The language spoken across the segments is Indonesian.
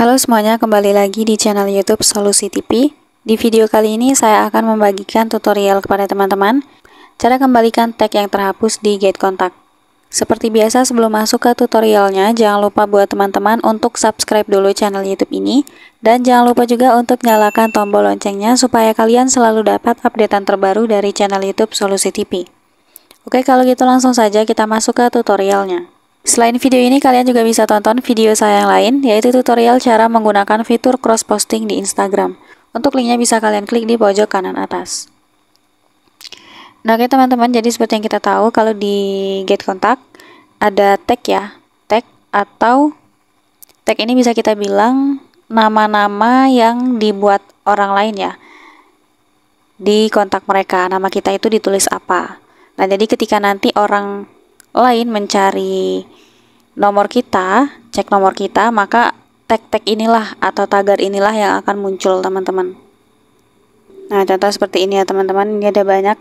Halo semuanya, kembali lagi di channel YouTube Solusi TV. Di video kali ini saya akan membagikan tutorial kepada teman-teman cara kembalikan tag yang terhapus di gate Kontak. Seperti biasa sebelum masuk ke tutorialnya, jangan lupa buat teman-teman untuk subscribe dulu channel YouTube ini dan jangan lupa juga untuk nyalakan tombol loncengnya supaya kalian selalu dapat updatean terbaru dari channel YouTube Solusi TV. Oke, kalau gitu langsung saja kita masuk ke tutorialnya. Selain video ini, kalian juga bisa tonton video saya yang lain, yaitu tutorial cara menggunakan fitur cross-posting di Instagram. Untuk linknya bisa kalian klik di pojok kanan atas. Nah, oke teman-teman, jadi seperti yang kita tahu, kalau di get kontak ada tag ya, tag atau tag ini bisa kita bilang nama-nama yang dibuat orang lain ya di kontak mereka. Nama kita itu ditulis apa? Nah, jadi ketika nanti orang lain mencari nomor kita, cek nomor kita, maka tag-tag inilah atau tagar inilah yang akan muncul teman-teman. Nah, contoh seperti ini ya teman-teman, ini ada banyak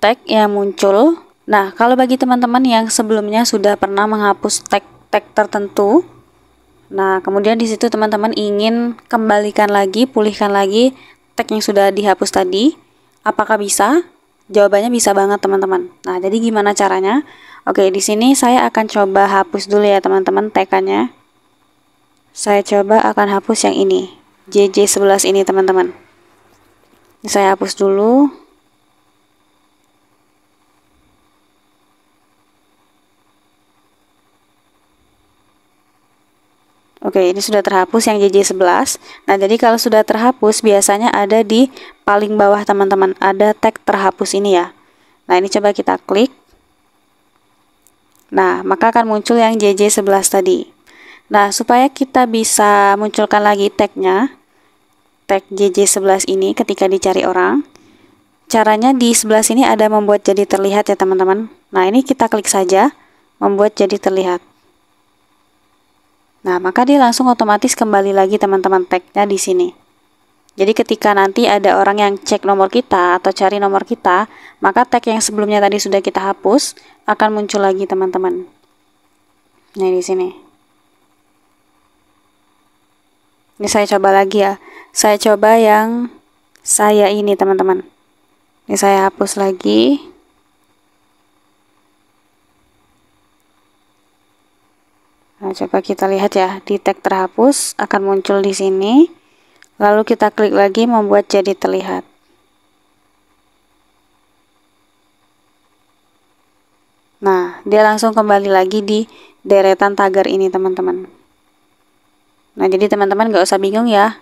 tag yang muncul. Nah, kalau bagi teman-teman yang sebelumnya sudah pernah menghapus tag-tag tertentu, nah kemudian di situ teman-teman ingin kembalikan lagi, pulihkan lagi tag yang sudah dihapus tadi, apakah bisa? Jawabannya bisa banget teman-teman. Nah, jadi gimana caranya? Oke, di sini saya akan coba hapus dulu ya teman-teman tekannya. Saya coba akan hapus yang ini, JJ11 ini teman-teman. Saya hapus dulu. Oke, ini sudah terhapus yang JJ11. Nah, jadi kalau sudah terhapus biasanya ada di paling bawah teman-teman ada tag terhapus ini ya. Nah ini coba kita klik. Nah maka akan muncul yang JJ11 tadi. Nah supaya kita bisa munculkan lagi tagnya, tag JJ11 ini ketika dicari orang, caranya di sebelah sini ada membuat jadi terlihat ya teman-teman. Nah ini kita klik saja, membuat jadi terlihat. Nah, maka dia langsung otomatis kembali lagi teman-teman tagnya di sini. Jadi ketika nanti ada orang yang cek nomor kita atau cari nomor kita, maka tag yang sebelumnya tadi sudah kita hapus akan muncul lagi teman-teman. Nah di sini. Ini saya coba lagi ya. Saya coba yang saya ini teman-teman. Ini saya hapus lagi. Nah, coba kita lihat ya, di tag terhapus akan muncul di sini. Lalu kita klik lagi membuat jadi terlihat. Nah, dia langsung kembali lagi di deretan tagar ini, teman-teman. Nah, jadi teman-teman gak usah bingung ya.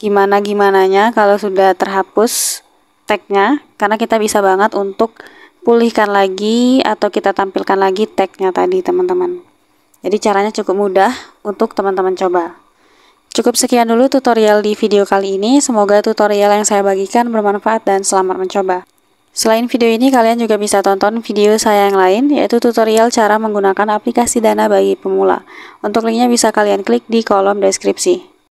Gimana-gimananya kalau sudah terhapus tagnya, karena kita bisa banget untuk pulihkan lagi atau kita tampilkan lagi tagnya tadi, teman-teman. Jadi caranya cukup mudah untuk teman-teman coba. Cukup sekian dulu tutorial di video kali ini, semoga tutorial yang saya bagikan bermanfaat dan selamat mencoba. Selain video ini, kalian juga bisa tonton video saya yang lain, yaitu tutorial cara menggunakan aplikasi Dana bagi pemula. Untuk linknya bisa kalian klik di kolom deskripsi.